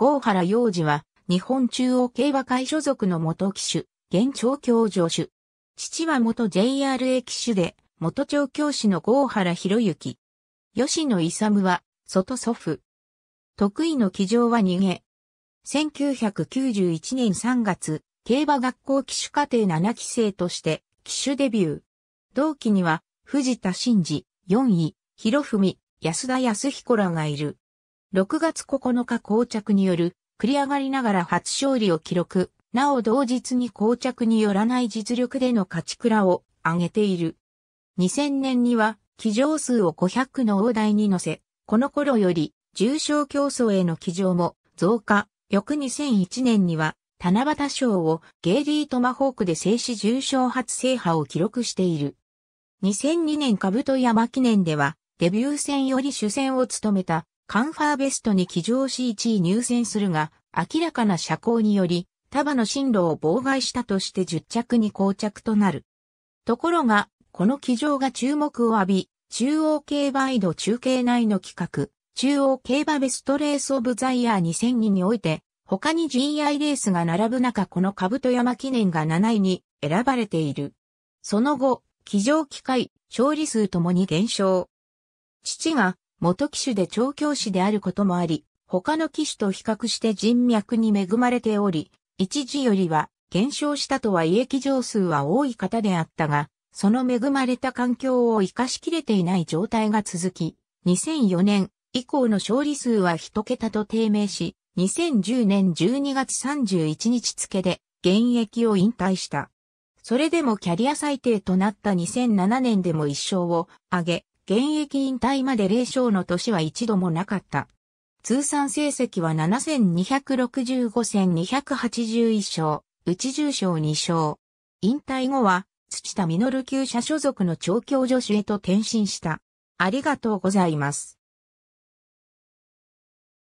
郷原洋二は、日本中央競馬会所属の元騎手、現調教助手。父は元 JRA 騎手で、元調教師の郷原博之。吉野勇は、外祖父。得意の騎乗は逃げ。1991年3月、競馬学校騎手課程7期生として、騎手デビュー。同期には、藤田真二、4位、広文、安田康彦らがいる。6月9日膠着による繰り上がりながら初勝利を記録、なお同日に膠着によらない実力での勝ち倉を上げている。2000年には、騎乗数を500の大台に乗せ、この頃より重賞競争への騎乗も増加、翌2001年には、七夕賞をゲイリー・トマホークで制止重賞初制覇を記録している。2002年兜山記念では、デビュー戦より主戦を務めたカンファーベストに騎乗し1位入選するが、明らかな車高により、束の進路を妨害したとして10着に膠着となる。ところが、この騎乗が注目を浴び、中央競馬井戸中継内の企画、中央競馬ベストレースオブザイヤー2002において、他に GI レースが並ぶ中この兜山記念が7位に選ばれている。その後、騎乗機会、勝利数ともに減少。父が元騎手で調教師であることもあり、他の騎手と比較して人脈に恵まれており、一時よりは減少したとは異液上数は多い方であったが、その恵まれた環境を活かしきれていない状態が続き、2004年以降の勝利数は一桁と低迷し、2010年12月31日付で現役を引退した。それでもキャリア最低となった2007年でも一勝を挙げ、現役引退まで0勝の年は一度もなかった。通算成績は7265戦281勝、うち10勝2勝。引退後は、土田実級社所属の調教助手へと転身した。ありがとうございます。